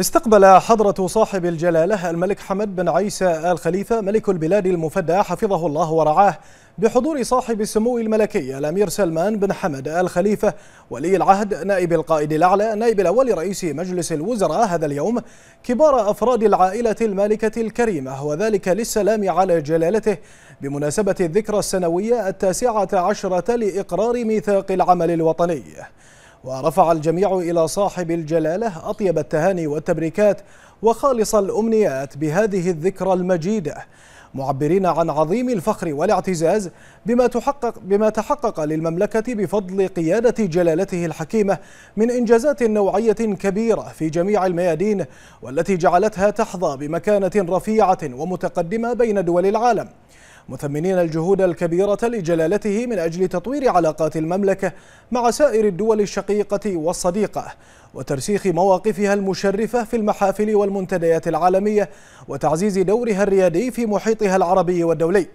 استقبل حضرة صاحب الجلالة الملك حمد بن عيسى آل خليفة ملك البلاد المفدى حفظه الله ورعاه بحضور صاحب السمو الملكي الأمير سلمان بن حمد آل خليفة ولي العهد نائب القائد الأعلى نائب الأول رئيس مجلس الوزراء هذا اليوم كبار أفراد العائلة المالكة الكريمة وذلك للسلام على جلالته بمناسبة الذكرى السنوية التاسعة عشرة لإقرار ميثاق العمل الوطني ورفع الجميع إلى صاحب الجلالة أطيب التهاني والتبريكات وخالص الأمنيات بهذه الذكرى المجيدة معبرين عن عظيم الفخر والاعتزاز بما تحقق بما تحقق للمملكة بفضل قيادة جلالته الحكيمة من إنجازات نوعية كبيرة في جميع الميادين والتي جعلتها تحظى بمكانة رفيعة ومتقدمة بين دول العالم مثمنين الجهود الكبيرة لجلالته من أجل تطوير علاقات المملكة مع سائر الدول الشقيقة والصديقة وترسيخ مواقفها المشرفة في المحافل والمنتديات العالمية وتعزيز دورها الريادي في محيطها العربي والدولي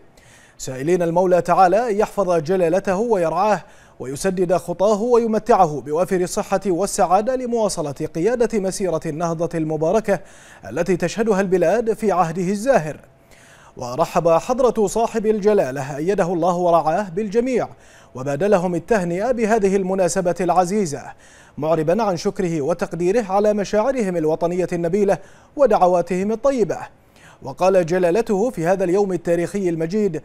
سائلين المولى تعالى أن يحفظ جلالته ويرعاه ويسدد خطاه ويمتعه بوافر الصحة والسعادة لمواصلة قيادة مسيرة النهضة المباركة التي تشهدها البلاد في عهده الزاهر ورحب حضرة صاحب الجلالة أيده الله ورعاه بالجميع وبادلهم التهنئة بهذه المناسبة العزيزة معربا عن شكره وتقديره على مشاعرهم الوطنية النبيلة ودعواتهم الطيبة وقال جلالته في هذا اليوم التاريخي المجيد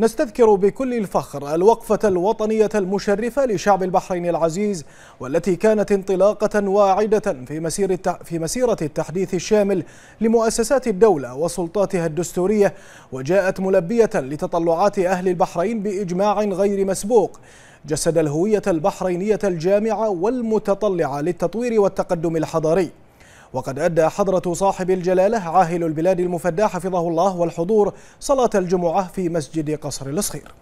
نستذكر بكل الفخر الوقفة الوطنية المشرفة لشعب البحرين العزيز والتي كانت انطلاقة واعدة في, مسير في مسيرة التحديث الشامل لمؤسسات الدولة وسلطاتها الدستورية وجاءت ملبية لتطلعات أهل البحرين بإجماع غير مسبوق جسد الهوية البحرينية الجامعة والمتطلعة للتطوير والتقدم الحضاري وقد أدى حضرة صاحب الجلالة عاهل البلاد المفدى حفظه الله والحضور صلاة الجمعة في مسجد قصر الصخير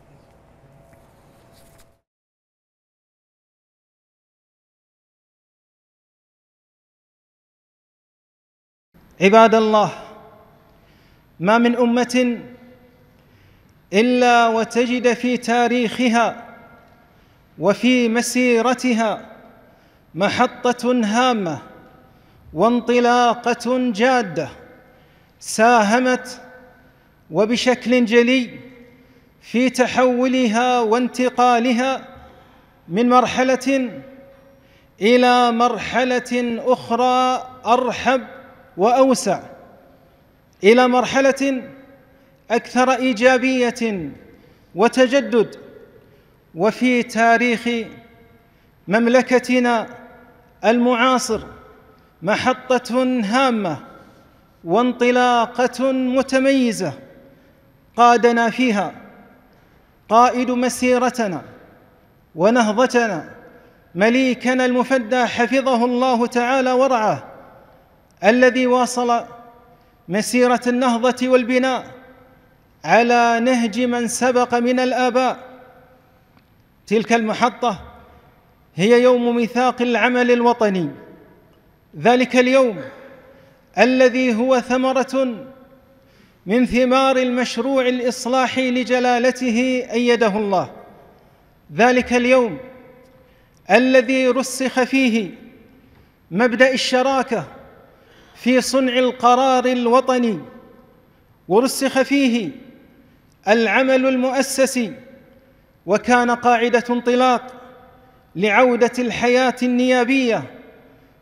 عباد الله ما من أمة إلا وتجد في تاريخها وفي مسيرتها محطة هامة وانطلاقه جاده ساهمت وبشكل جلي في تحولها وانتقالها من مرحله الى مرحله اخرى ارحب واوسع الى مرحله اكثر ايجابيه وتجدد وفي تاريخ مملكتنا المعاصر محطه هامه وانطلاقه متميزه قادنا فيها قائد مسيرتنا ونهضتنا مليكنا المفدى حفظه الله تعالى ورعاه الذي واصل مسيره النهضه والبناء على نهج من سبق من الاباء تلك المحطه هي يوم ميثاق العمل الوطني ذلك اليوم الذي هو ثمره من ثمار المشروع الاصلاحي لجلالته ايده الله ذلك اليوم الذي رسخ فيه مبدا الشراكه في صنع القرار الوطني ورسخ فيه العمل المؤسسي وكان قاعده انطلاق لعوده الحياه النيابيه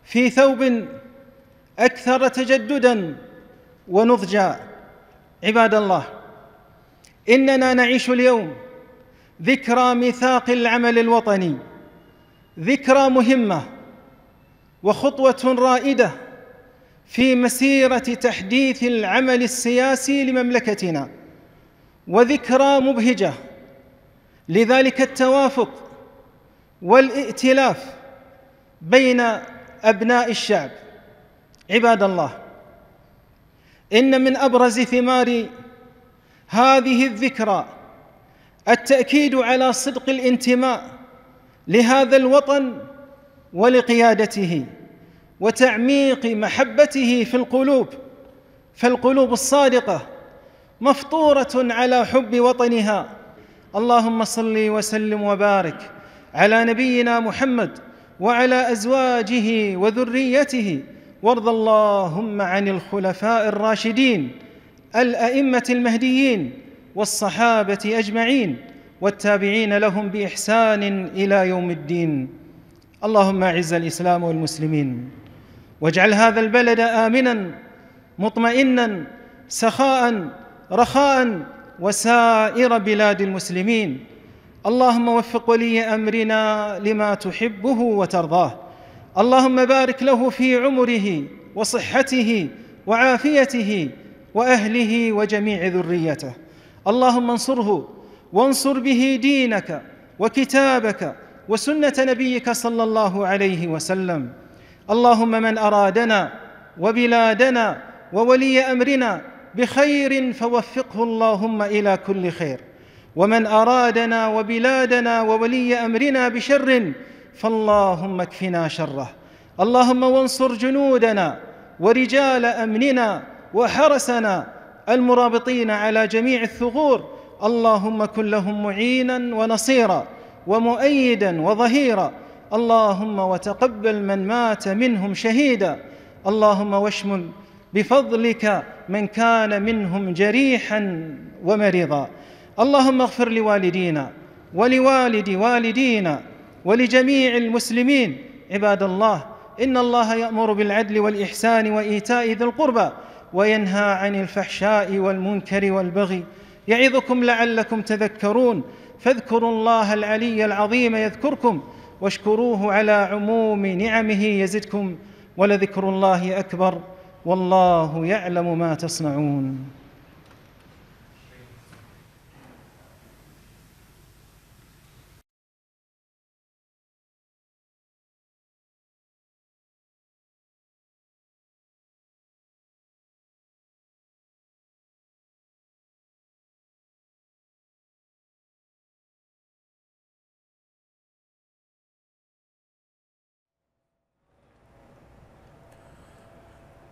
في ثوب اكثر تجددا ونضجا عباد الله اننا نعيش اليوم ذكرى ميثاق العمل الوطني ذكرى مهمه وخطوه رائده في مسيره تحديث العمل السياسي لمملكتنا وذكرى مبهجه لذلك التوافق والائتلاف بين أبناء الشعب عباد الله إن من أبرز ثمار هذه الذكرى التأكيد على صدق الانتماء لهذا الوطن ولقيادته وتعميق محبته في القلوب فالقلوب الصادقة مفطورة على حب وطنها اللهم صل وسلم وبارك على نبينا محمد وعلى ازواجه وذريته وارض اللهم عن الخلفاء الراشدين الائمه المهديين والصحابه اجمعين والتابعين لهم باحسان الى يوم الدين اللهم اعز الاسلام والمسلمين واجعل هذا البلد امنا مطمئنا سخاء رخاء وسائر بلاد المسلمين اللهم وفق ولي امرنا لما تحبه وترضاه اللهم بارك له في عمره وصحته وعافيته واهله وجميع ذريته اللهم انصره وانصر به دينك وكتابك وسنه نبيك صلى الله عليه وسلم اللهم من ارادنا وبلادنا وولي امرنا بخير فوفقه اللهم الى كل خير ومن ارادنا وبلادنا وولي امرنا بشر فاللهم اكفنا شره اللهم وانصر جنودنا ورجال امننا وحرسنا المرابطين على جميع الثغور اللهم كن لهم معينا ونصيرا ومؤيدا وظهيرا اللهم وتقبل من مات منهم شهيدا اللهم واشمل بفضلك من كان منهم جريحا ومريضا اللهم اغفر لوالدينا ولوالد والدينا ولجميع المسلمين عباد الله ان الله يامر بالعدل والاحسان وايتاء ذي القربى وينهى عن الفحشاء والمنكر والبغي يعظكم لعلكم تذكرون فاذكروا الله العلي العظيم يذكركم واشكروه على عموم نعمه يزدكم ولذكر الله اكبر والله يعلم ما تصنعون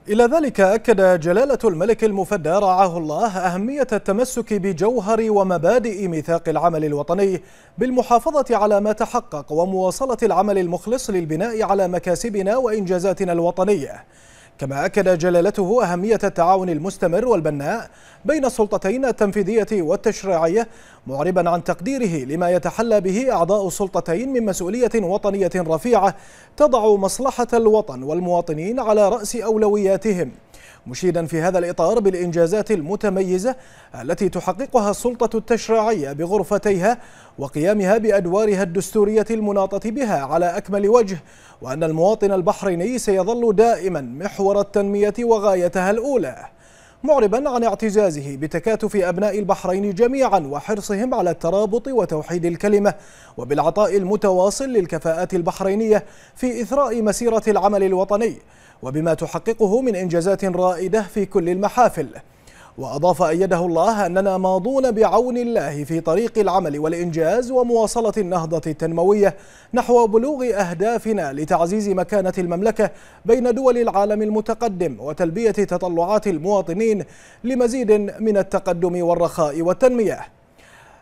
إلى ذلك أكد جلالة الملك المفدى رعاه الله أهمية التمسك بجوهر ومبادئ ميثاق العمل الوطني بالمحافظة على ما تحقق ومواصلة العمل المخلص للبناء على مكاسبنا وإنجازاتنا الوطنية كما أكد جلالته أهمية التعاون المستمر والبناء بين السلطتين التنفيذية والتشريعية معربا عن تقديره لما يتحلى به أعضاء السلطتين من مسؤولية وطنية رفيعة تضع مصلحة الوطن والمواطنين على رأس أولوياتهم مشيدا في هذا الإطار بالإنجازات المتميزة التي تحققها السلطة التشريعية بغرفتيها وقيامها بأدوارها الدستورية المناطة بها على أكمل وجه وأن المواطن البحريني سيظل دائما محور التنمية وغايتها الأولى معربا عن اعتزازه بتكاتف أبناء البحرين جميعا وحرصهم على الترابط وتوحيد الكلمة وبالعطاء المتواصل للكفاءات البحرينية في إثراء مسيرة العمل الوطني وبما تحققه من إنجازات رائدة في كل المحافل وأضاف أيده الله أننا ماضون بعون الله في طريق العمل والإنجاز ومواصلة النهضة التنموية نحو بلوغ أهدافنا لتعزيز مكانة المملكة بين دول العالم المتقدم وتلبية تطلعات المواطنين لمزيد من التقدم والرخاء والتنمية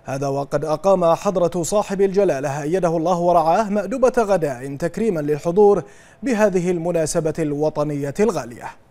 هذا وقد أقام حضرة صاحب الجلالة أيده الله ورعاه مأدبة غداء تكريما للحضور بهذه المناسبة الوطنية الغالية